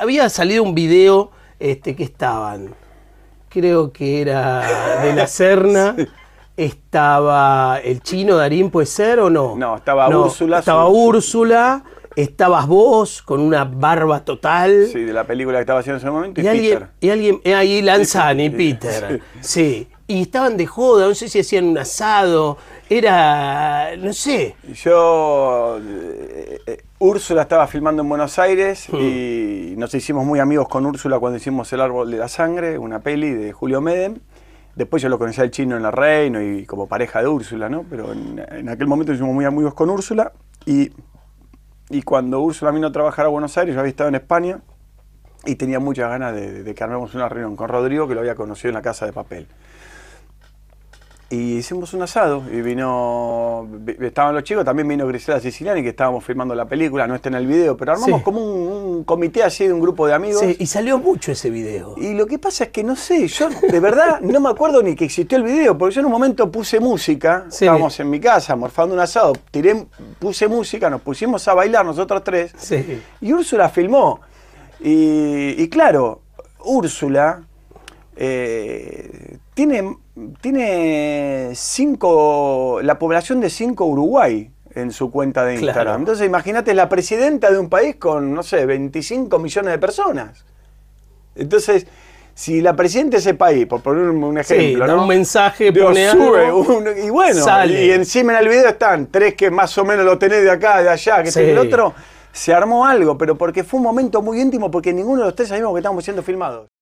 había salido un video este, que estaban, creo que era de la Serna. Estaba el chino Darín, ¿puede ser o no? No, estaba Úrsula. Estaba Úrsula, estabas vos con una barba total. Sí, de la película que estaba haciendo en ese momento. Y, y alguien, eh, ahí Lanzani, Peter. sí y estaban de joda, no sé si hacían un asado, era, no sé. Yo, eh, eh, Úrsula estaba filmando en Buenos Aires hmm. y nos hicimos muy amigos con Úrsula cuando hicimos El Árbol de la Sangre, una peli de Julio Medem. Después yo lo conocí al chino en La Reina y como pareja de Úrsula, ¿no? Pero en, aquel momento hicimos muy amigos con Úrsula y, y cuando Úrsula vino a trabajar a Buenos Aires, yo había estado en España y tenía muchas ganas de, que armemos una reunión con Rodrigo, que lo había conocido en la casa de papel. Y hicimos un asado y vino, estaban los chicos, también vino Grisela Siciliani, que estábamos filmando la película, no está en el video, pero armamos como un, comité así de un grupo de amigos. Sí, y salió mucho ese video. Y lo que pasa es que no sé, yo de verdad no me acuerdo ni que existió el video, porque yo en un momento puse música, estábamos en mi casa morfando un asado, tiré, puse música, nos pusimos a bailar nosotros tres, sí. y Úrsula filmó. Y, claro, Úrsula eh, tiene, tiene cinco, la población de cinco Uruguay en su cuenta de Instagram. Entonces imagínate la presidenta de un país con, no sé, 25 millones de personas. Entonces, si la presidenta de ese país, por poner un ejemplo, da un mensaje, y bueno, y encima en el video están tres que más o menos lo tenés de acá, de allá, que es el otro se armó algo, pero porque fue un momento muy íntimo, porque ninguno de los tres sabíamos que estábamos siendo filmados.